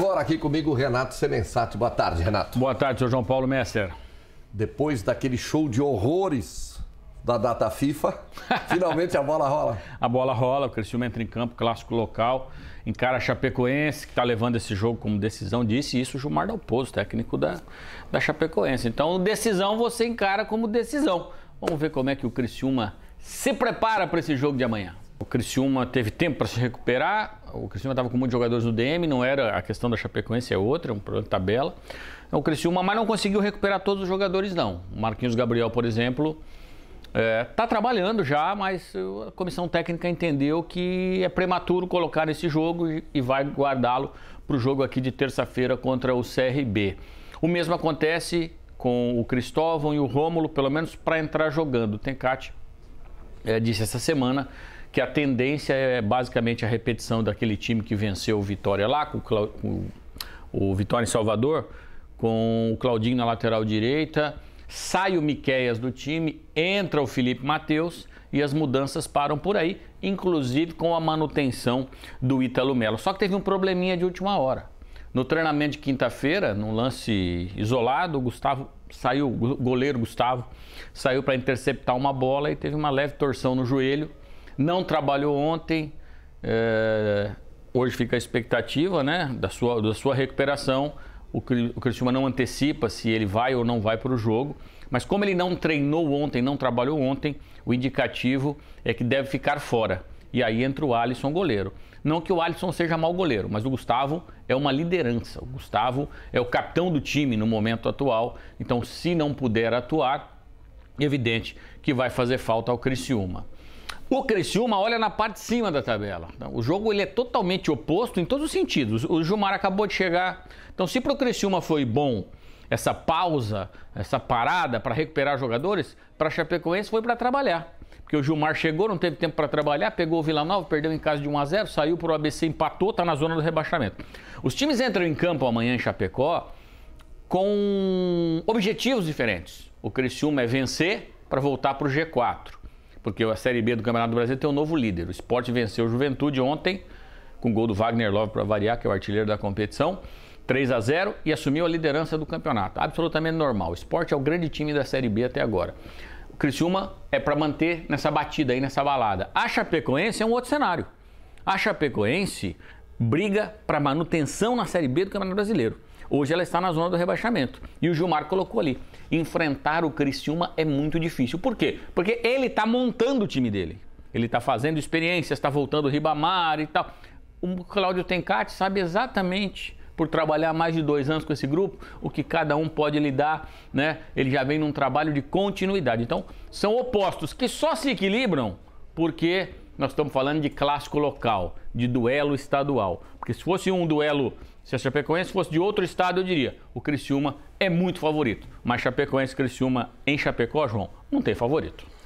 Agora aqui comigo o Renato Semensati. Boa tarde, Renato. Boa tarde, seu João Paulo Messer. Depois daquele show de horrores da data FIFA, finalmente a bola rola. A bola rola, o Criciúma entra em campo, clássico local, encara a Chapecoense, que está levando esse jogo como decisão, disse isso o Gilmar Dalpozo, técnico da, da Chapecoense. Então, decisão você encara como decisão. Vamos ver como é que o Criciúma se prepara para esse jogo de amanhã. O Criciúma teve tempo para se recuperar. O Criciúma estava com muitos jogadores no DM, não era a questão da Chapecoense, é outra, é um problema de tabela. É o Criciúma, mas não conseguiu recuperar todos os jogadores, não. O Marquinhos Gabriel, por exemplo, está é, tá trabalhando já, mas a comissão técnica entendeu que é prematuro colocar esse jogo e vai guardá-lo para o jogo aqui de terça-feira contra o CRB. O mesmo acontece com o Cristóvão e o Rômulo, pelo menos para entrar jogando. O Tencati é, disse essa semana que a tendência é basicamente a repetição daquele time que venceu o Vitória lá, com o, Cla... com o Vitória em Salvador, com o Claudinho na lateral direita, sai o Miqueias do time, entra o Felipe Matheus e as mudanças param por aí, inclusive com a manutenção do Ítalo Melo. Só que teve um probleminha de última hora. No treinamento de quinta-feira, num lance isolado, o Gustavo saiu, o goleiro Gustavo saiu para interceptar uma bola e teve uma leve torção no joelho não trabalhou ontem, é, hoje fica a expectativa né, da, sua, da sua recuperação. O, o Cristiúma não antecipa se ele vai ou não vai para o jogo, mas como ele não treinou ontem, não trabalhou ontem, o indicativo é que deve ficar fora. E aí entra o Alisson goleiro. Não que o Alisson seja mau goleiro, mas o Gustavo é uma liderança. O Gustavo é o capitão do time no momento atual. Então, se não puder atuar, evidente que vai fazer falta ao Criciúma. O Criciúma olha na parte de cima da tabela. Então, o jogo ele é totalmente oposto em todos os sentidos. O Gilmar acabou de chegar. Então, se para o Criciúma foi bom essa pausa, essa parada para recuperar jogadores, para a Chapecoense foi para trabalhar. Porque o Gilmar chegou, não teve tempo para trabalhar, pegou o Vila Nova, perdeu em casa de 1 a 0 saiu para o ABC, empatou, está na zona do rebaixamento. Os times entram em campo amanhã em Chapecó com objetivos diferentes. O Criciúma é vencer para voltar para o G4 porque a Série B do Campeonato Brasileiro tem um novo líder. O esporte venceu o Juventude ontem, com gol do Wagner Love para variar, que é o artilheiro da competição, 3 a 0 e assumiu a liderança do campeonato. Absolutamente normal. O esporte é o grande time da Série B até agora. O Criciúma é para manter nessa batida aí, nessa balada. A Chapecoense é um outro cenário. A Chapecoense briga para manutenção na Série B do Campeonato Brasileiro. Hoje ela está na zona do rebaixamento. E o Gilmar colocou ali: enfrentar o Criciúma é muito difícil. Por quê? Porque ele está montando o time dele. Ele está fazendo experiências, está voltando o Ribamar e tal. O Cláudio Tencati sabe exatamente por trabalhar mais de dois anos com esse grupo, o que cada um pode lidar, né? Ele já vem num trabalho de continuidade. Então, são opostos que só se equilibram porque nós estamos falando de clássico local, de duelo estadual. Porque se fosse um duelo, se a Chapecoense fosse de outro estado, eu diria, o Criciúma é muito favorito. Mas Chapecoense Criciúma em Chapecó, João, não tem favorito.